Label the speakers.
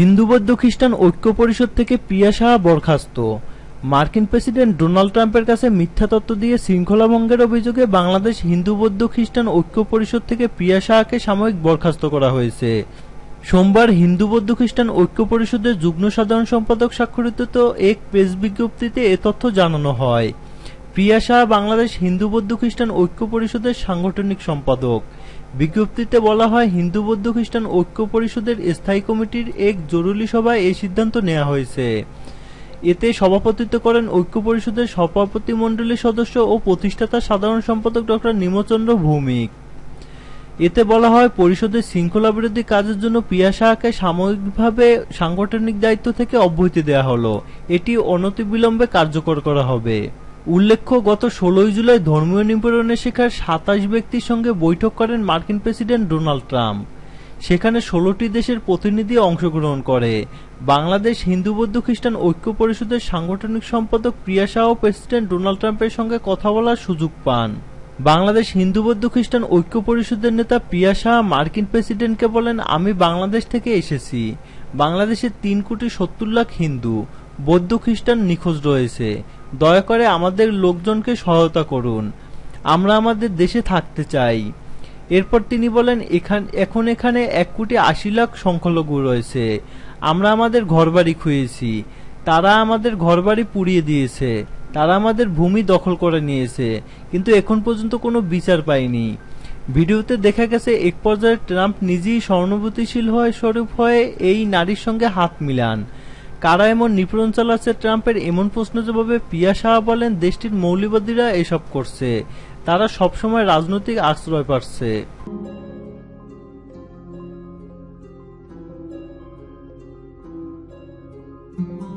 Speaker 1: হিন্দু বৌদ্ধ খ্রিস্টান ঐক্য পরিষদ থেকে পিয়া সাহা বরখাস্ত মার্কিন প্রেসিডেন্ট ডোনাল্ড ট্রাম্পের কাছে মিথ্যা তত্ত্ব দিয়ে শৃঙ্খলা ভঙ্গের অভিযোগে বাংলাদেশ হিন্দু বৌদ্ধ খ্রিস্টান ঐক্য পরিষদ থেকে পিয়া সাহাকে সাময়িক বরখাস্ত করা হয়েছে সোমবার হিন্দু বৌদ্ধ খ্রিস্টান ঐক্য পরিষদের যুগ্ম সাধারণ সম্পাদক স্বাক্ষরিত এক প্রেস বিজ্ঞপ্তিতে এ তথ্য জানানো হয় প্রিয়া শাহ বাংলাদেশ হিন্দু বৌদ্ধ খ্রিস্টান ঐক্য পরিষদের সাংগঠনিক সম্পাদক বিজ্ঞপ্তিতে বলা হয় হিন্দু বৌদ্ধ খ্রিস্টান ঐক্য পরিষদের স্থায়ী কমিটির এক জরুরি সভায় এই সিদ্ধান্ত নেওয়া হয়েছে এতে সভাপতিত্ব করেন ঐক্য পরিষদের সভাপতিমণ্ডলীর সদস্য ও প্রতিষ্ঠাতা সাধারণ সম্পাদক ডক্টর নিমচন্দ্র ভৌমিক এতে বলা হয় পরিষদের শৃঙ্খলা বিরোধী কাজের জন্য পিয়া শাহকে সাময়িকভাবে সাংগঠনিক দায়িত্ব থেকে অব্যাহতি দেওয়া হলো এটি অনতিবিলম্বে কার্যকর করা হবে উল্লেখ্য গত ষোলোই জুলাই ধর্মীয় নিপীড়নের শিকার সাতাশ ব্যক্তির সঙ্গে বৈঠক করেন মার্কিন প্রেসিডেন্ট ডোনাল্ড ট্রাম্প সেখানে ষোলোটি দেশের প্রতিনিধি অংশগ্রহণ করে বাংলাদেশ হিন্দু বৌদ্ধ খ্রিস্টান ঐক্য পরিষদের সাংগঠনিক সম্পাদক প্রিয়া শাহ প্রেসিডেন্ট ডোনাল্ড ট্রাম্পের সঙ্গে কথা বলার সুযোগ পান বাংলাদেশ হিন্দু বৌদ্ধ খ্রিস্টান ঐক্য পরিষদের নেতা প্রিয়া শাহ মার্কিন প্রেসিডেন্টকে বলেন আমি বাংলাদেশ থেকে এসেছি বাংলাদেশে তিন কোটি সত্তর লাখ হিন্দু বৌদ্ধ খ্রিস্টান নিখোঁজ রয়েছে দয়া করে আমাদের লোকজনকে সহায়তা করুন আমরা আমাদের দেশে থাকতে চাই এরপর তিনি বলেন এখান এখন এখানে এক কোটি আশি লাখ সংখ্যালঘু রয়েছে আমরা আমাদের ঘরবাড়ি খুঁয়েছি তারা আমাদের ঘরবাড়ি পুড়িয়ে দিয়েছে তারা আমাদের ভূমি দখল করে নিয়েছে কিন্তু এখন পর্যন্ত কোনো বিচার পায়নি ভিডিওতে দেখা গেছে এক পর্যায়ে ট্রাম্প নিজেই সহানুভূতিশীল হয়ে স্বরূপ হয়ে এই নারীর সঙ্গে হাত মিলান কারা এমন নিপীড়ন চালাচ্ছে ট্রাম্পের এমন প্রশ্ন জবাবে পিয়া শাহ বলেন দেশটির মৌলবাদীরা এসব করছে তারা সবসময় রাজনৈতিক আশ্রয় পাচ্ছে thank you